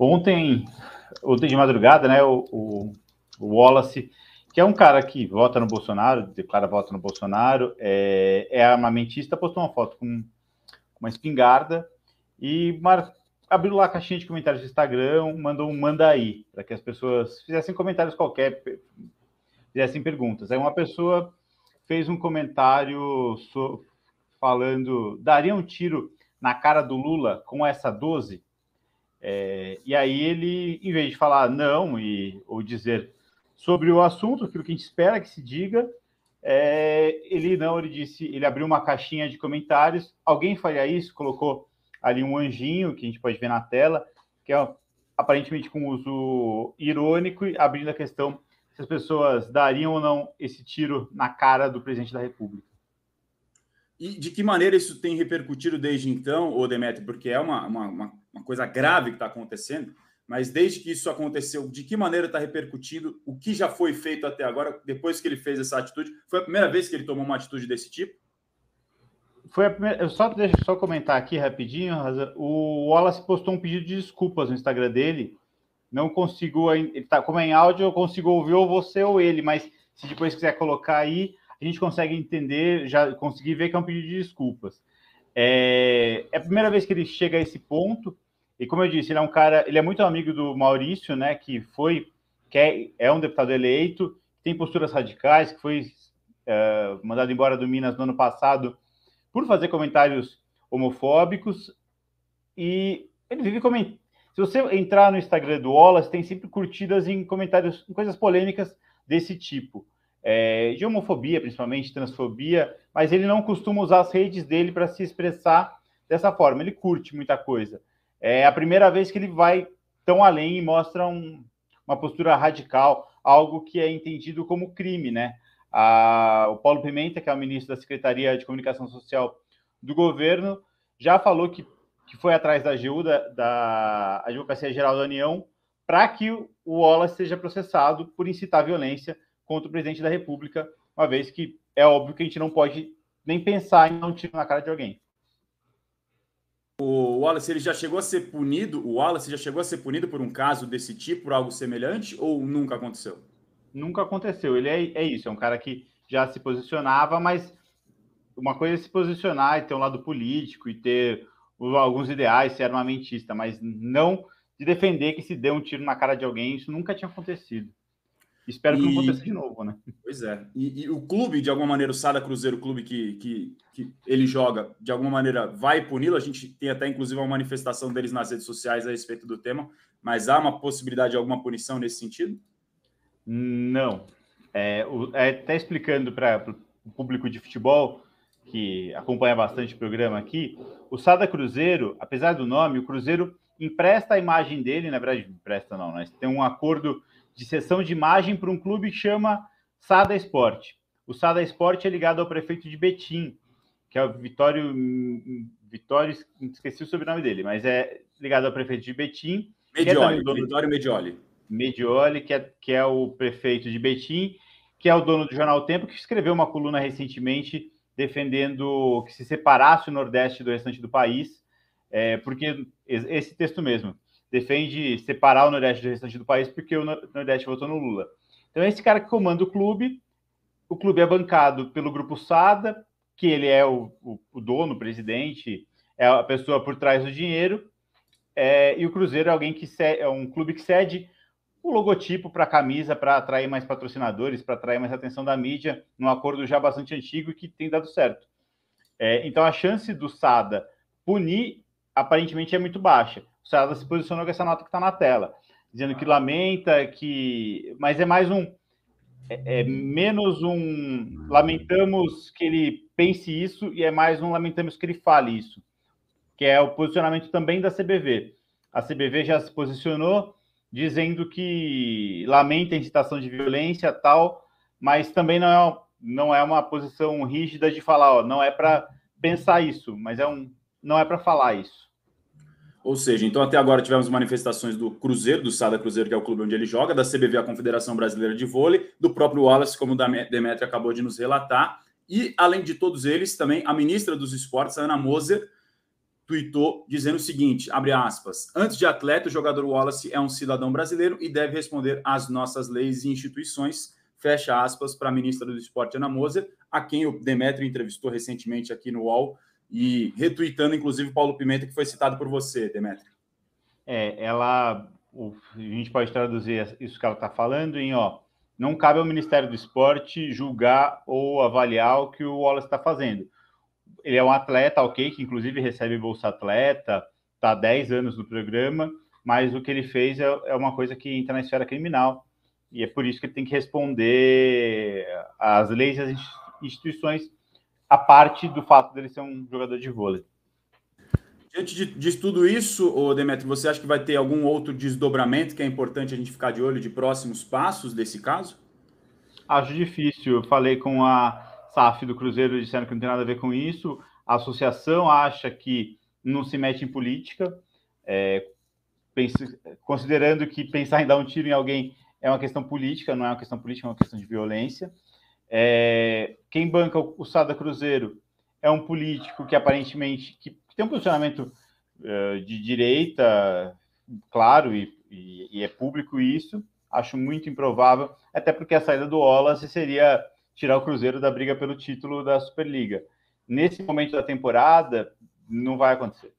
Ontem, ontem de madrugada, né, o, o, Wallace, que é um cara que vota no Bolsonaro, declara voto no Bolsonaro, é, é armamentista, postou uma foto com uma espingarda e mar... abriu lá a caixinha de comentários do Instagram, mandou um manda aí, para que as pessoas fizessem comentários qualquer, fizessem perguntas. Aí uma pessoa fez um comentário so... falando, daria um tiro na cara do Lula com essa 12? É, e aí ele, em vez de falar não e, ou dizer sobre o assunto, aquilo que a gente espera que se diga, é, ele não, ele disse, ele abriu uma caixinha de comentários, alguém faria isso, colocou ali um anjinho, que a gente pode ver na tela, que é aparentemente com uso irônico, abrindo a questão se as pessoas dariam ou não esse tiro na cara do presidente da República. E de que maneira isso tem repercutido desde então, ô Demetrio? Porque é uma, uma, uma coisa grave que está acontecendo, mas desde que isso aconteceu, de que maneira está repercutindo o que já foi feito até agora, depois que ele fez essa atitude? Foi a primeira vez que ele tomou uma atitude desse tipo? Foi a primeira... Eu só, deixa eu só comentar aqui rapidinho, o Wallace postou um pedido de desculpas no Instagram dele. Não consigo, ele tá, como é em áudio, eu consigo ouvir ou você ou ele, mas se depois quiser colocar aí, a gente consegue entender, já consegui ver que é um pedido de desculpas. É, é a primeira vez que ele chega a esse ponto, e como eu disse, ele é um cara, ele é muito amigo do Maurício, né, que foi, que é, é um deputado eleito, tem posturas radicais, que foi é, mandado embora do Minas no ano passado por fazer comentários homofóbicos, e ele vive comentando. Se você entrar no Instagram do Wallace, tem sempre curtidas em comentários, em coisas polêmicas desse tipo é, de homofobia, principalmente transfobia, mas ele não costuma usar as redes dele para se expressar dessa forma. Ele curte muita coisa. É a primeira vez que ele vai tão além e mostra um, uma postura radical, algo que é entendido como crime, né? A, o Paulo Pimenta, que é o ministro da Secretaria de Comunicação Social do governo, já falou que, que foi atrás da AGU, da, da Advocacia Geral da União, para que o Wallace seja processado por incitar violência contra o presidente da República, uma vez que é óbvio que a gente não pode nem pensar em dar um tiro na cara de alguém. O Wallace ele já chegou a ser punido, o Wallace já chegou a ser punido por um caso desse tipo, por algo semelhante, ou nunca aconteceu? Nunca aconteceu. Ele é, é isso, é um cara que já se posicionava, mas uma coisa é se posicionar e ter um lado político e ter alguns ideais, ser armamentista, mas não de defender que se dê um tiro na cara de alguém, isso nunca tinha acontecido. Espero que e... não aconteça de novo, né? Pois é. E, e, o clube, de alguma maneira, o Sada Cruzeiro Clube que, que, que ele joga, de alguma maneira vai puni-lo. A gente tem até, inclusive, uma manifestação deles nas redes sociais a respeito do tema. Mas há uma possibilidade de alguma punição nesse sentido? Não. É, o, é até explicando para o público de futebol que acompanha bastante o programa aqui, o Sada Cruzeiro, apesar do nome, o Cruzeiro empresta a imagem dele, na verdade, empresta não, né? Tem um acordo de sessão de imagem para um clube que chama Sada Esporte. O Sada Esporte é ligado ao prefeito de Betim, que é o Vitório. Vitório, esqueci o sobrenome dele, mas é ligado ao prefeito de Betim. É Medioli, é Vitório Medioli. Medioli, que é, que é o prefeito de Betim, que é o dono do jornal Tempo, que escreveu uma coluna recentemente defendendo que se separasse o Nordeste do restante do país, é, porque esse texto mesmo, defende separar o Nordeste do restante do país porque o Nordeste votou no Lula. Então, é esse cara que comanda o clube. O clube é bancado pelo Grupo Sada, que ele é o, o, o dono, o presidente, é a pessoa por trás do dinheiro. É, e o Cruzeiro é alguém que cede, é um clube que cede o logotipo para a camisa para atrair mais patrocinadores, para atrair mais atenção da mídia, num acordo já bastante antigo e que tem dado certo. É, então a chance do Sada punir aparentemente é muito baixa ela se posicionou com essa nota que está na tela, dizendo que ah. lamenta, que. Mas é mais um. É, é menos um lamentamos que ele pense isso e é mais um lamentamos que ele fale isso, que é o posicionamento também da CBV. A CBV já se posicionou dizendo que lamenta a incitação de violência tal, mas também não é, não é uma posição rígida de falar, ó, não é para pensar isso, mas é um, não é para falar isso. Ou seja, então até agora tivemos manifestações do Cruzeiro, do Sada Cruzeiro, que é o clube onde ele joga, da CBV, a Confederação Brasileira de Vôlei, do próprio Wallace, como o Demetri acabou de nos relatar. E, além de todos eles, também a ministra dos esportes, Ana Moser, tweetou dizendo o seguinte, abre aspas, antes de atleta, o jogador Wallace é um cidadão brasileiro e deve responder às nossas leis e instituições, fecha aspas, para a ministra do esporte, Ana Moser, a quem o Demetri entrevistou recentemente aqui no UOL, e retweetando, inclusive, Paulo Pimenta, que foi citado por você, Demetrio. É, ela. A gente pode traduzir isso que ela está falando em, ó, não cabe ao Ministério do Esporte julgar ou avaliar o que o Wallace está fazendo. Ele é um atleta, ok, que inclusive recebe Bolsa Atleta, está há 10 anos no programa, mas o que ele fez é, é, uma coisa que entra na esfera criminal. E é por isso que ele tem que responder às leis e às instituições a parte do fato dele ser um jogador de vôlei. Diante de, de tudo isso, ô você acha que vai ter algum outro desdobramento que é importante a gente ficar de olho de próximos passos desse caso? Acho difícil. Eu falei com a SAF do Cruzeiro, disseram que não tem nada a ver com isso. A associação acha que não se mete em política, é, pense, considerando que pensar em dar um tiro em alguém é uma questão política, não é uma questão política, é uma questão de violência. É, quem banca o, Sada Cruzeiro é um político que aparentemente que tem um posicionamento uh, de direita, claro, e, e, e, é público isso. Acho muito improvável, até porque a saída do Wallace seria tirar o Cruzeiro da briga pelo título da Superliga. Nesse momento da temporada, não vai acontecer.